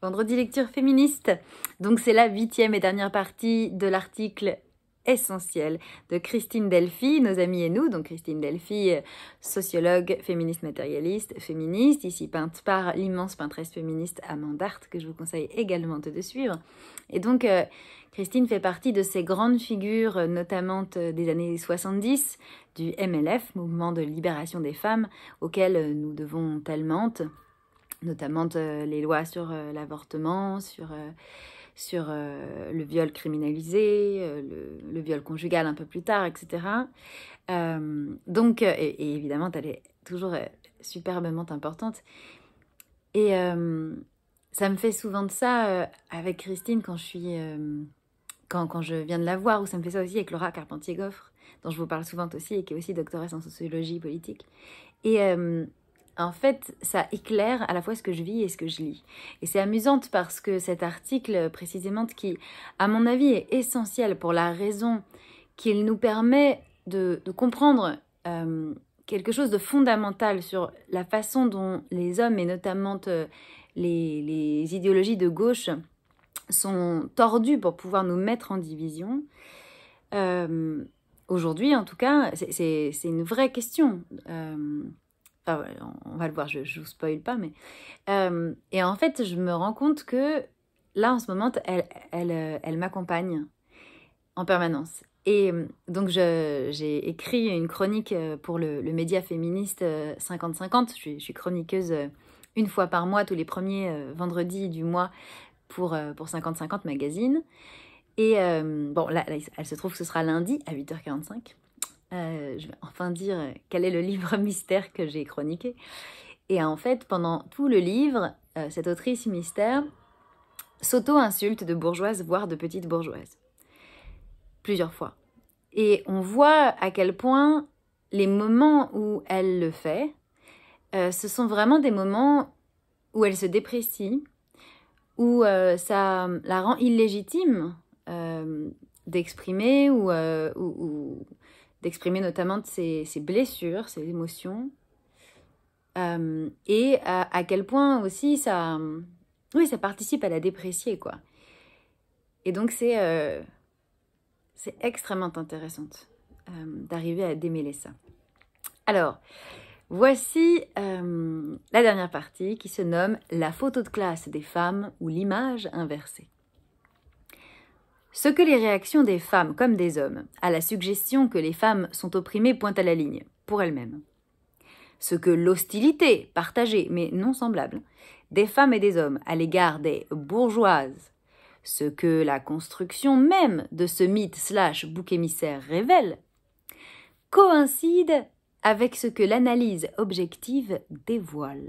Vendredi lecture féministe. Donc c'est la huitième et dernière partie de l'article essentiel de Christine Delphi, nos amis et nous. Donc Christine Delphi, sociologue, féministe matérialiste, féministe, ici peinte par l'immense peintresse féministe Amanda Hart, que je vous conseille également de suivre. Et donc euh, Christine fait partie de ces grandes figures, notamment euh, des années 70, du MLF, Mouvement de libération des femmes, auquel euh, nous devons tellement notamment les lois sur euh, l'avortement, sur, euh, sur euh, le viol criminalisé, le, viol conjugal un peu plus tard, etc. donc, et, évidemment, elle est toujours superbement importante. Et ça me fait souvent de ça avec Christine quand je suis... Quand, quand, je viens de la voir, ou ça me fait ça aussi avec Laura Carpentier-Goffre, dont je vous parle souvent aussi, et qui est aussi doctoresse en sociologie politique. Et en fait, ça éclaire à la fois ce que je vis et ce que je lis. Et c'est amusant parce que cet article, précisément, qui, à mon avis, est essentiel pour la raison qu'il nous permet de, comprendre euh, quelque chose de fondamental sur la façon dont les hommes, et notamment euh, les, idéologies de gauche, sont tordus pour pouvoir nous mettre en division. Euh, aujourd'hui, en tout cas, c'est une vraie question. Ah on va le voir, je, je vous spoil pas, mais. Euh, et en fait, je me rends compte que là, en ce moment, elle, elle, euh, elle m'accompagne en permanence. Et euh, donc, j'ai écrit une chronique pour le, média féministe 50-50. Je, suis chroniqueuse une fois par mois, tous les premiers vendredis du mois, pour, pour 50-50 magazine. Et bon, là, là, elle se trouve que ce sera lundi à 8h45. Euh, je vais enfin dire euh, quel est le livre mystère que j'ai chroniqué. Et en fait, pendant tout le livre, euh, cette autrice mystère s'auto-insulte de bourgeoise, voire de petite bourgeoise. Plusieurs fois. Et on voit à quel point les moments où elle le fait, ce sont vraiment des moments où elle se déprécie, où ça la rend illégitime d'exprimer ou, d'exprimer notamment ses, blessures, ses émotions, euh, et à, quel point aussi ça, oui, ça participe à la déprécier, quoi. Et donc c'est euh, c'est extrêmement intéressant euh, d'arriver à démêler ça. Alors, voici la dernière partie qui se nomme La photo de classe des femmes ou l'image inversée. Ce que les réactions des femmes comme des hommes à la suggestion que les femmes sont opprimées pointent à la ligne, pour elles-mêmes. Ce que l'hostilité, partagée mais non semblable, des femmes et des hommes à l'égard des bourgeoises, ce que la construction même de ce mythe slash bouc émissaire révèle, coïncide avec ce que l'analyse objective dévoile.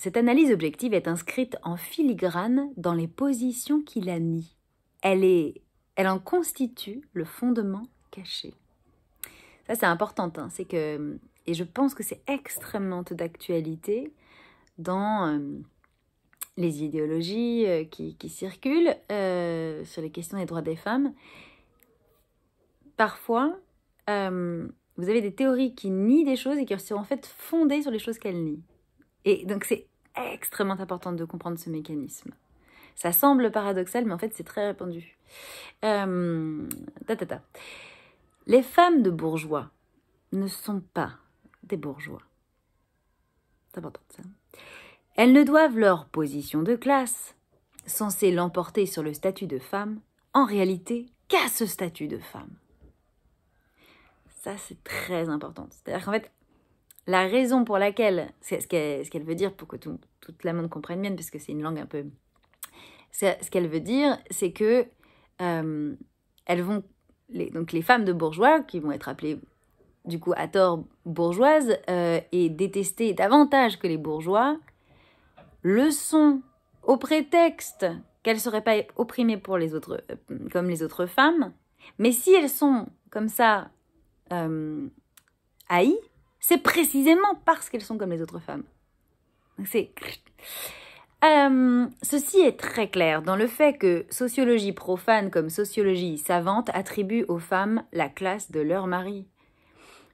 Cette analyse objective est inscrite en filigrane dans les positions qu'il a nient. Elle, est, elle en constitue le fondement caché. Ça, c'est important. Hein. c'est que, et je pense que c'est extrêmement d'actualité dans euh, les idéologies euh, qui, circulent euh, sur les questions des droits des femmes. Parfois, vous avez des théories qui nient des choses et qui sont en fait fondées sur les choses qu'elles nient. Et donc c'est extrêmement important de comprendre ce mécanisme. Ça semble paradoxal, mais en fait c'est très répandu. Euh, Les femmes de bourgeois ne sont pas des bourgeois. C'est important ça. Elles ne doivent leur position de classe, censée l'emporter sur le statut de femme, en réalité qu'à ce statut de femme. Ça, c'est très important. C'est-à-dire qu'en fait, la raison pour laquelle, c'est ce qu'elle veut dire pour que tout, le monde comprenne bien, parce que c'est une langue un peu. Ce qu'elle veut dire, c'est que euh, elles vont, les, donc les femmes de bourgeois, qui vont être appelées du coup à tort bourgeoises, euh, et détestées davantage que les bourgeois, le sont au prétexte qu'elles ne seraient pas opprimées pour les autres, euh, comme les autres femmes, mais si elles sont comme ça haïes, c'est précisément parce qu'elles sont comme les autres femmes. Euh, ceci est très clair dans le fait que sociologie profane comme sociologie savante attribue aux femmes la classe de leur mari,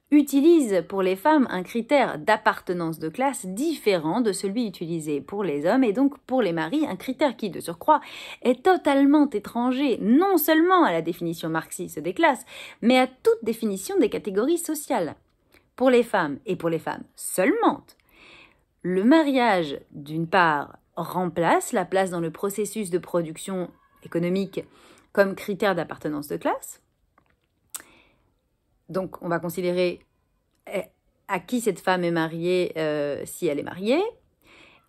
utilise pour les femmes un critère d'appartenance de classe différent de celui utilisé pour les hommes et donc pour les maris, un critère qui, de surcroît, est totalement étranger non seulement à la définition marxiste des classes, mais à toute définition des catégories sociales pour les femmes et pour les femmes seulement. Le mariage, d'une part, remplace la place dans le processus de production économique comme critère d'appartenance de classe. Donc on va considérer eh, à qui cette femme est mariée euh, si elle est mariée.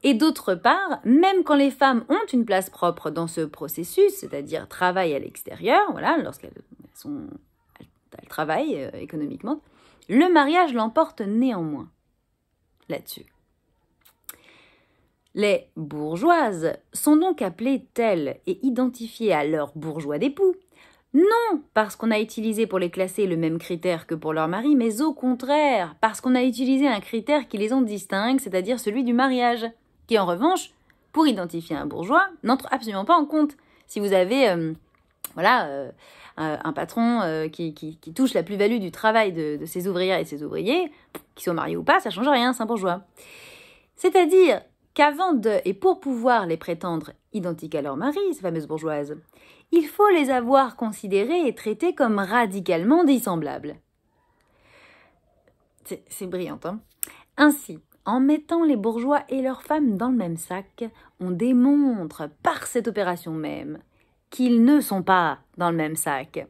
Et d'autre part, même quand les femmes ont une place propre dans ce processus, c'est-à-dire travaillent à l'extérieur, voilà, lorsqu'elles sont, travaillent euh, économiquement, le mariage l'emporte néanmoins là-dessus. Les bourgeoises sont donc appelées telles et identifiées à leur bourgeois d'époux, non parce qu'on a utilisé pour les classer le même critère que pour leur mari, mais au contraire parce qu'on a utilisé un critère qui les en distingue, c'est-à-dire celui du mariage, qui en revanche, pour identifier un bourgeois, n'entre absolument pas en compte. Si vous avez, euh, voilà, euh, euh, un patron euh, qui, touche la plus-value du travail de, ses ouvrières et ses ouvriers, qu'ils soient mariés ou pas, ça change rien, c'est un bourgeois. C'est-à-dire qu'avant de et pour pouvoir les prétendre identiques à leur mari, ces fameuses bourgeoises, il faut les avoir considérées et traitées comme radicalement dissemblables. C'est brillant, hein Ainsi, en mettant les bourgeois et leurs femmes dans le même sac, on démontre, par cette opération même, qu'ils ne sont pas dans le même sac.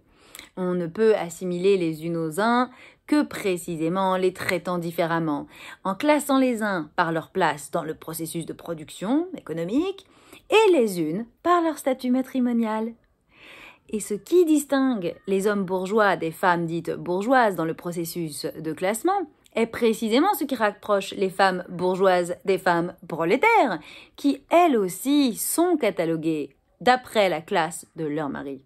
On ne peut assimiler les unes aux uns que précisément en les traitant différemment, en classant les uns par leur place dans le processus de production économique et les unes par leur statut matrimonial. Et ce qui distingue les hommes bourgeois des femmes dites bourgeoises dans le processus de classement est précisément ce qui rapproche les femmes bourgeoises des femmes prolétaires, qui elles aussi sont cataloguées d'après la classe de leur mari.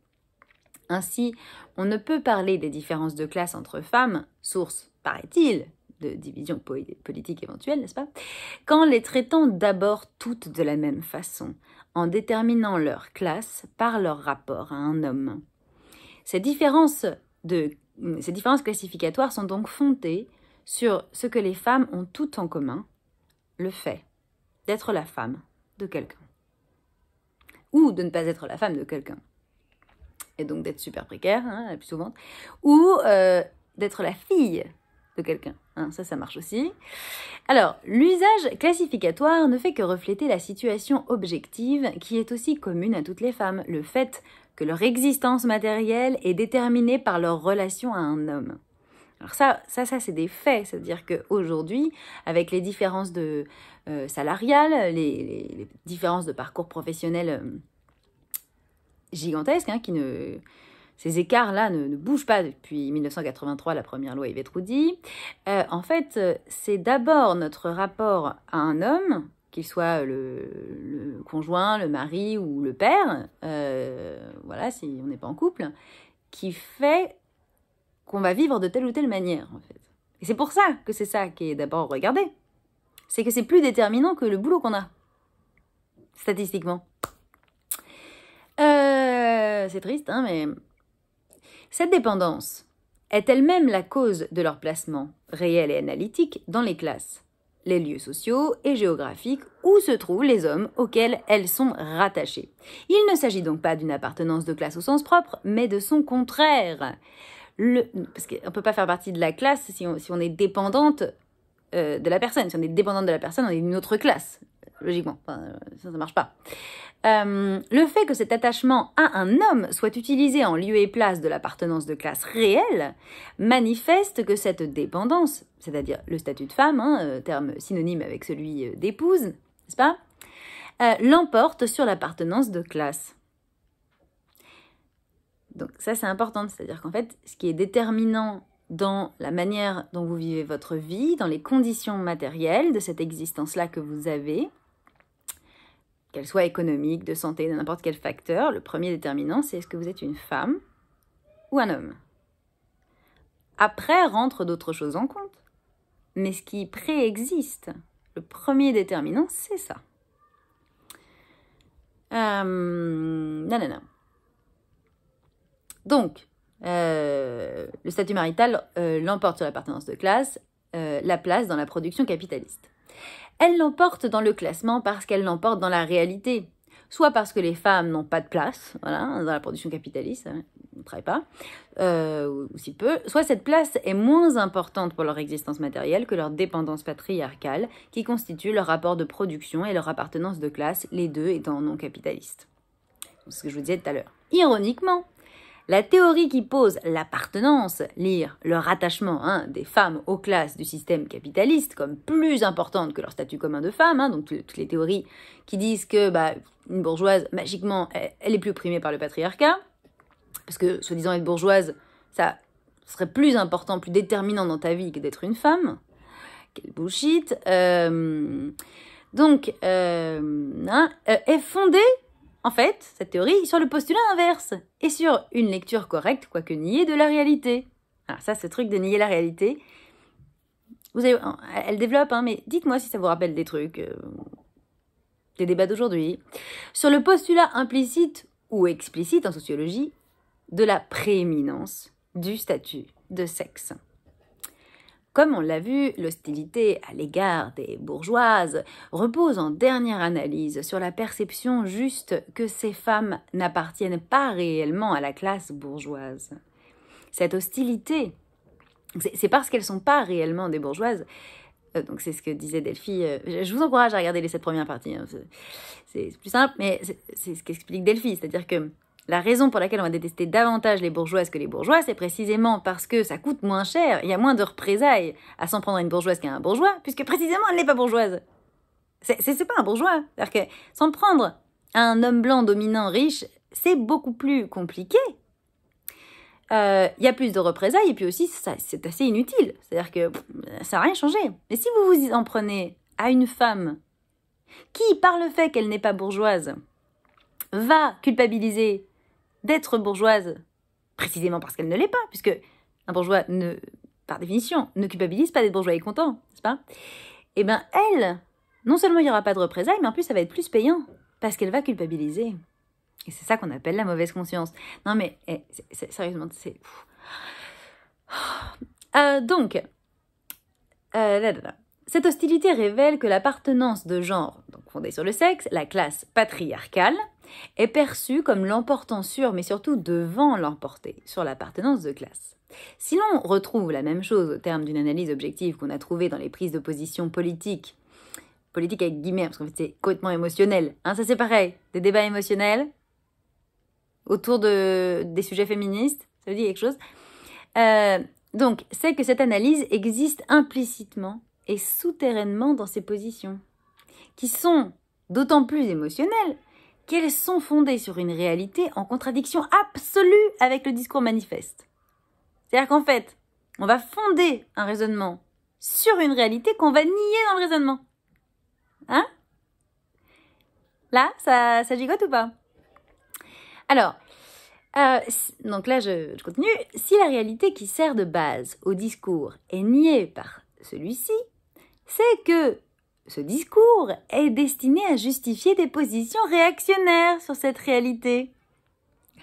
Ainsi, on ne peut parler des différences de classe entre femmes, source, paraît-il, de division politiques éventuelles, n'est-ce pas Qu'en les traitant d'abord toutes de la même façon, en déterminant leur classe par leur rapport à un homme. Ces différences, de, ces différences classificatoires sont donc fondées sur ce que les femmes ont tout en commun, le fait d'être la femme de quelqu'un ou de ne pas être la femme de quelqu'un, et donc d'être super précaire, hein, la plus souvent, ou euh, d'être la fille de quelqu'un. Hein, ça, ça marche aussi. Alors, l'usage classificatoire ne fait que refléter la situation objective qui est aussi commune à toutes les femmes, le fait que leur existence matérielle est déterminée par leur relation à un homme. Alors ça, ça, ça c'est des faits, c'est-à-dire qu'aujourd'hui, avec les différences de, euh, salariales, les, différences de parcours professionnel euh, gigantesques, hein, qui ne, ces écarts-là ne, bougent pas depuis 1983, la première loi Yvette Roudy. Euh, en fait, c'est d'abord notre rapport à un homme, qu'il soit le, conjoint, le mari ou le père, voilà, si on n'est pas en couple, qui fait qu'on va vivre de telle ou telle manière, en fait. Et c'est pour ça que c'est ça qui est d'abord regardé. C'est que c'est plus déterminant que le boulot qu'on a, statistiquement. Euh, c'est triste, hein, mais cette dépendance est elle-même la cause de leur placement réel et analytique dans les classes, les lieux sociaux et géographiques où se trouvent les hommes auxquels elles sont rattachées. Il ne s'agit donc pas d'une appartenance de classe au sens propre, mais de son contraire parce qu'on ne peut pas faire partie de la classe si on, est dépendante euh, de la personne. Si on est dépendante de la personne, on est une autre classe, logiquement. Euh, ça ne marche pas. Euh, le fait que cet attachement à un homme soit utilisé en lieu et place de l'appartenance de classe réelle manifeste que cette dépendance, c'est-à-dire le statut de femme, hein, terme synonyme avec celui d'épouse, n'est-ce pas, l'emporte sur l'appartenance de classe. Donc ça c'est important, c'est-à-dire qu'en fait ce qui est déterminant dans la manière dont vous vivez votre vie, dans les conditions matérielles de cette existence-là que vous avez, qu'elle soit économique, de santé, de n'importe quel facteur, le premier déterminant c'est est-ce que vous êtes une femme ou un homme. Après rentre d'autres choses en compte, mais ce qui préexiste, le premier déterminant c'est ça. non, non, non. Donc, euh, le statut marital euh, l'emporte sur l'appartenance de classe, euh, la place dans la production capitaliste. Elle l'emporte dans le classement parce qu'elle l'emporte dans la réalité. Soit parce que les femmes n'ont pas de place dans la production capitaliste, hein, on ne travaille pas, ou, ou si peu, soit cette place est moins importante pour leur existence matérielle que leur dépendance patriarcale, qui constitue leur rapport de production et leur appartenance de classe, les deux étant non capitalistes. C'est ce que je vous disais tout à l'heure. Ironiquement, la théorie qui pose l'appartenance, lire le rattachement hein, des femmes aux classes du système capitaliste comme plus importante que leur statut commun de femme, hein, donc toutes les théories qui disent que bah, une bourgeoise, magiquement, elle, est plus opprimée par le patriarcat, parce que soi-disant être bourgeoise, ça serait plus important, plus déterminant dans ta vie que d'être une femme. Quel bullshit. Euh, donc, euh, hein, euh, est fondée en fait, cette théorie sur le postulat inverse et sur une lecture correcte, quoique niée, de la réalité. Alors ça, ce truc de nier la réalité, euh, elle développe, hein, mais dites-moi si ça vous rappelle des trucs, euh, des débats d'aujourd'hui. Sur le postulat implicite ou explicite en sociologie de la prééminence du statut de sexe. Comme on l'a vu, l'hostilité à l'égard des bourgeoises repose en dernière analyse sur la perception juste que ces femmes n'appartiennent pas réellement à la classe bourgeoise. Cette hostilité, c'est parce qu'elles ne sont pas réellement des bourgeoises. Euh, donc c'est ce que disait Delphi. Euh, je vous encourage à regarder les sept premières parties. Hein, c'est plus simple, mais c'est ce qu'explique Delphi. C'est-à-dire que la raison pour laquelle on va détester davantage les bourgeoises que les bourgeois, c'est précisément parce que ça coûte moins cher, il y a moins de représailles à s'en prendre à une bourgeoise qu'à un bourgeois, puisque précisément elle n'est pas bourgeoise. C'est pas un bourgeois. C'est-à-dire que s'en prendre à un homme blanc dominant riche, c'est beaucoup plus compliqué. Euh, il y a plus de représailles et puis aussi c'est assez inutile. C'est-à-dire que ça n'a rien changé. Mais si vous vous en prenez à une femme qui, par le fait qu'elle n'est pas bourgeoise, va culpabiliser d'être bourgeoise, précisément parce qu'elle ne l'est pas, puisque un bourgeois ne, par définition, ne culpabilise pas d'être bourgeois et content, nest pas Eh bien, elle, non seulement il n'y aura pas de représailles, mais en plus ça va être plus payant, parce qu'elle va culpabiliser. Et c'est ça qu'on appelle la mauvaise conscience. Non mais, eh, sérieusement, c'est... Oh. Euh, donc, euh, cette hostilité révèle que l'appartenance de genre, donc fondée sur le sexe, la classe patriarcale, est perçue comme l'emportant sur, mais surtout devant l'emporter, sur l'appartenance de classe. Si l'on retrouve la même chose au terme d'une analyse objective qu'on a trouvée dans les prises de position politiques, politique avec guillemets, parce qu'en fait c'est complètement émotionnel, hein, ça c'est pareil, des débats émotionnels autour de, des sujets féministes, ça veut dire quelque chose. Euh, donc, c'est que cette analyse existe implicitement et souterrainement dans ces positions, qui sont d'autant plus émotionnelles qu'elles sont fondées sur une réalité en contradiction absolue avec le discours manifeste. C'est-à-dire qu'en fait, on va fonder un raisonnement sur une réalité qu'on va nier dans le raisonnement. Hein Là, ça, ça gigote ou pas Alors, euh, donc là, je, je continue. Si la réalité qui sert de base au discours est niée par celui-ci, c'est que ce discours est destiné à justifier des positions réactionnaires sur cette réalité.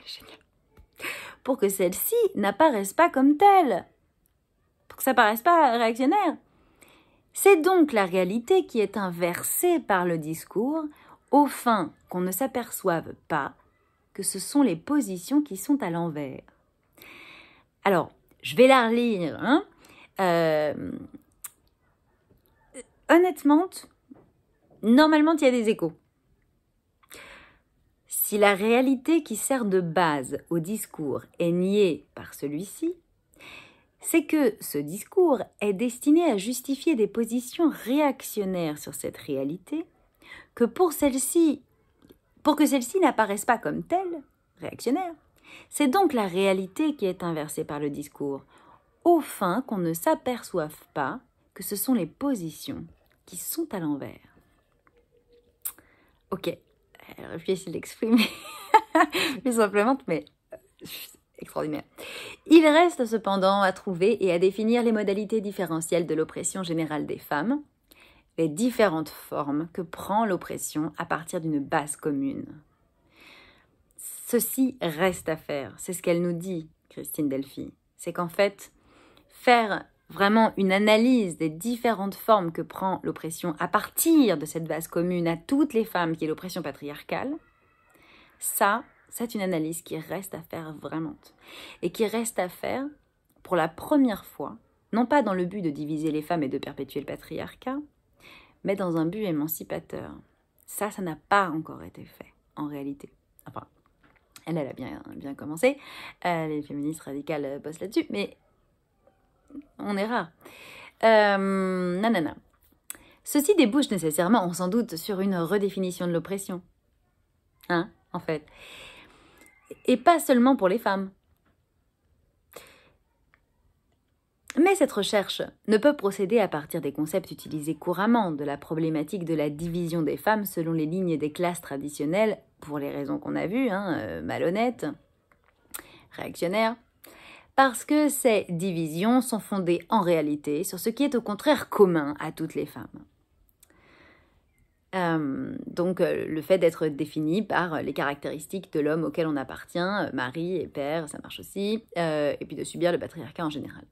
Génial. Pour que celle-ci n'apparaisse pas comme telle. Pour que ça paraisse pas réactionnaire. C'est donc la réalité qui est inversée par le discours, au fin qu'on ne s'aperçoive pas que ce sont les positions qui sont à l'envers. Alors, je vais la relire. Hein. euh, honnêtement, normalement, il y a des échos. Si la réalité qui sert de base au discours est niée par celui-ci, c'est que ce discours est destiné à justifier des positions réactionnaires sur cette réalité, que pour celle-ci, pour que celle-ci n'apparaisse pas comme telle, réactionnaire, c'est donc la réalité qui est inversée par le discours, au fin qu'on ne s'aperçoive pas que ce sont les positions sont à l'envers. Ok, elle d'exprimer l'exprimer plus simplement, mais euh, extraordinaire. Il reste cependant à trouver et à définir les modalités différentielles de l'oppression générale des femmes, les différentes formes que prend l'oppression à partir d'une base commune. Ceci reste à faire, c'est ce qu'elle nous dit, Christine Delphi. C'est qu'en fait, faire vraiment une analyse des différentes formes que prend l'oppression à partir de cette base commune à toutes les femmes qui est l'oppression patriarcale, ça, c'est une analyse qui reste à faire vraiment. Et qui reste à faire pour la première fois, non pas dans le but de diviser les femmes et de perpétuer le patriarcat, mais dans un but émancipateur. Ça, ça n'a pas encore été fait, en réalité. Enfin, elle, elle a bien, bien commencé. les féministes radicales bossent là-dessus, mais on est rare. Euh, nanana. Ceci débouche nécessairement, on s'en doute, sur une redéfinition de l'oppression. Hein, en fait. Et pas seulement pour les femmes. Mais cette recherche ne peut procéder à partir des concepts utilisés couramment de la problématique de la division des femmes selon les lignes des classes traditionnelles, pour les raisons qu'on a vues, hein, euh, malhonnêtes, réactionnaires, parce que ces divisions sont fondées en réalité sur ce qui est au contraire commun à toutes les femmes. Euh, donc euh, le fait d'être défini par les caractéristiques de l'homme auquel on appartient, euh, mari et père, ça marche aussi, et puis de subir le patriarcat en général.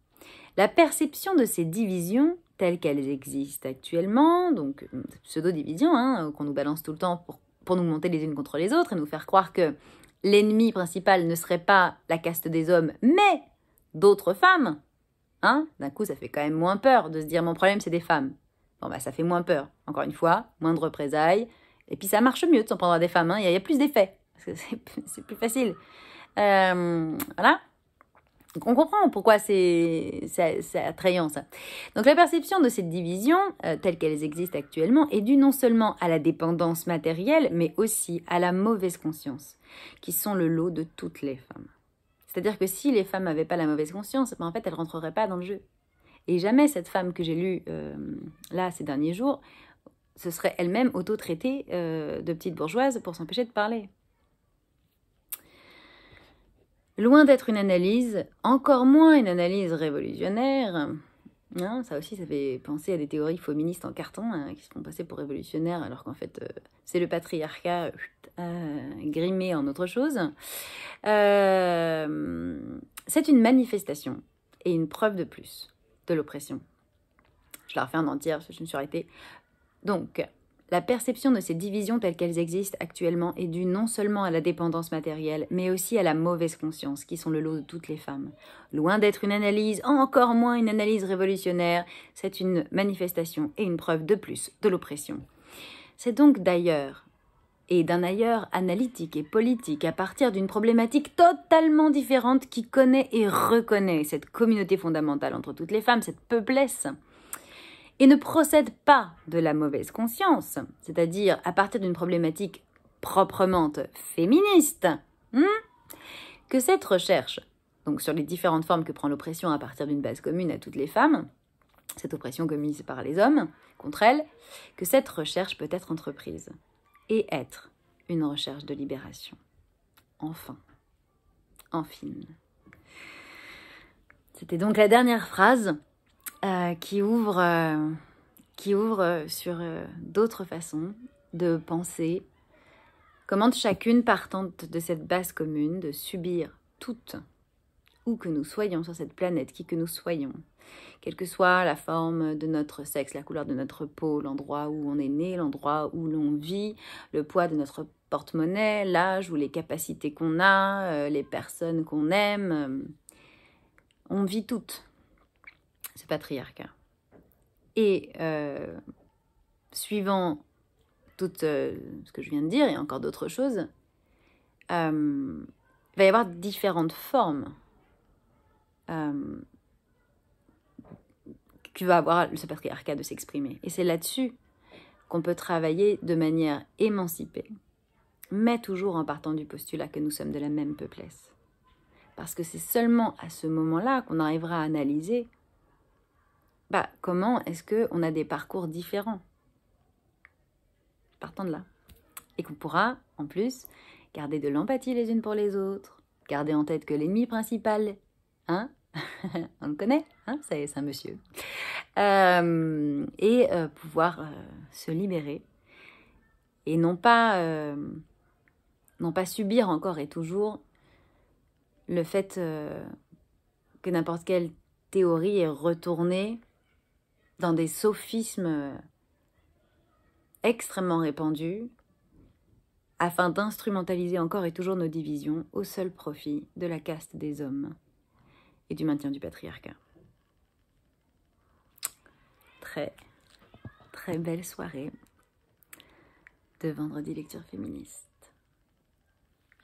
La perception de ces divisions telles qu'elles existent actuellement, donc pseudo-divisions hein, qu'on nous balance tout le temps pour, pour nous monter les unes contre les autres et nous faire croire que l'ennemi principal ne serait pas la caste des hommes, mais d'autres femmes, hein, d'un coup, ça fait quand même moins peur de se dire mon problème, c'est des femmes. Bon, bah, ça fait moins peur. Encore une fois, moins de représailles. Et puis, ça marche mieux de s'en prendre à des femmes. Hein. Il y, a plus d'effets. C'est plus facile. Euh, voilà. Donc, on comprend pourquoi c'est attrayant ça. Donc la perception de cette division euh, telle qu'elle qu'elles existent actuellement, est due non seulement à la dépendance matérielle, mais aussi à la mauvaise conscience, qui sont le lot de toutes les femmes. C'est-à-dire que si les femmes n'avaient pas la mauvaise conscience, ben, en fait, elles rentreraient pas dans le jeu. Et jamais cette femme que j'ai lue euh, là ces derniers jours se serait elle-même auto-traitée euh, de petite bourgeoise pour s'empêcher de parler. Loin d'être une analyse, encore moins une analyse révolutionnaire, ça aussi, ça fait penser à des théories féministes en carton euh, qui se font passer pour révolutionnaires, alors qu'en fait, euh, c'est le patriarcat euh, grimé en autre chose. c'est une manifestation et une preuve de plus de l'oppression. Je la refais en entière parce je me suis arrêtée. Donc, la perception de ces divisions telles qu'elles existent actuellement est due non seulement à la dépendance matérielle, mais aussi à la mauvaise conscience, qui sont le lot de toutes les femmes. Loin d'être une analyse, encore moins une analyse révolutionnaire, c'est une manifestation et une preuve de plus de l'oppression. C'est donc d'ailleurs, et d'un ailleurs analytique et politique, à partir d'une problématique totalement différente qui connaît et reconnaît cette communauté fondamentale entre toutes les femmes, cette peuplesse et ne procède pas de la mauvaise conscience, c'est-à-dire à partir d'une problématique proprement féministe, hmm, que cette recherche, donc sur les différentes formes que prend l'oppression à partir d'une base commune à toutes les femmes, cette oppression commise par les hommes contre elles, que cette recherche peut être entreprise et être une recherche de libération. Enfin, enfin. C'était donc la dernière phrase euh, qui ouvre, euh, euh, sur d'autres façons de penser. Comment chacune partante de cette base commune de subir toutes, où que nous soyons sur cette planète, qui que nous soyons, quelle que soit la forme de notre sexe, la couleur de notre peau, l'endroit où on est né, l'endroit où l'on vit, le poids de notre porte-monnaie, l'âge ou les capacités qu'on a, les personnes qu'on aime. on vit toutes ce patriarcat. Et euh, suivant tout euh, ce que je viens de dire et encore d'autres choses, il euh, va y avoir différentes formes que va avoir ce patriarcat de s'exprimer. Et c'est là-dessus qu'on peut travailler de manière émancipée, mais toujours en partant du postulat que nous sommes de la même peuplesse. Parce que c'est seulement à ce moment-là qu'on arrivera à analyser bah, comment est-ce qu'on a des parcours différents Partant de là. Et qu'on pourra, en plus, garder de l'empathie les unes pour les autres, garder en tête que l'ennemi principal, hein On le connaît, hein Ça c'est un monsieur. Euh, et euh, pouvoir euh, se libérer et non pas, non pas subir encore et toujours le fait que n'importe quelle théorie est retournée dans des sophismes euh, extrêmement répandus afin d'instrumentaliser encore et toujours nos divisions au seul profit de la caste des hommes et du maintien du patriarcat. Très, très belle soirée de vendredi lecture féministe.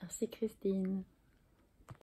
Merci Christine.